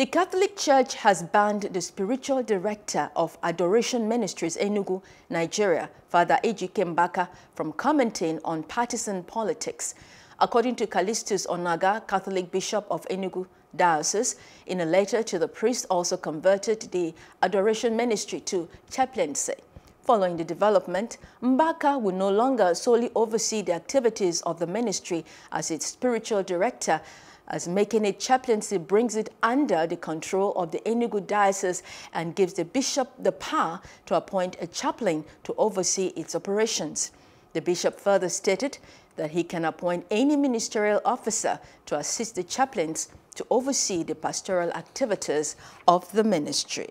The Catholic Church has banned the spiritual director of Adoration Ministries Enugu, Nigeria, Father Eji Kembaka, from commenting on partisan politics. According to Callistus Onaga, Catholic Bishop of Enugu Diocese, in a letter to the priest also converted the Adoration Ministry to chaplaincy. Following the development, Mbaka will no longer solely oversee the activities of the ministry as its spiritual director, as making a chaplaincy brings it under the control of the Enugu Diocese and gives the bishop the power to appoint a chaplain to oversee its operations. The bishop further stated that he can appoint any ministerial officer to assist the chaplains to oversee the pastoral activities of the ministry.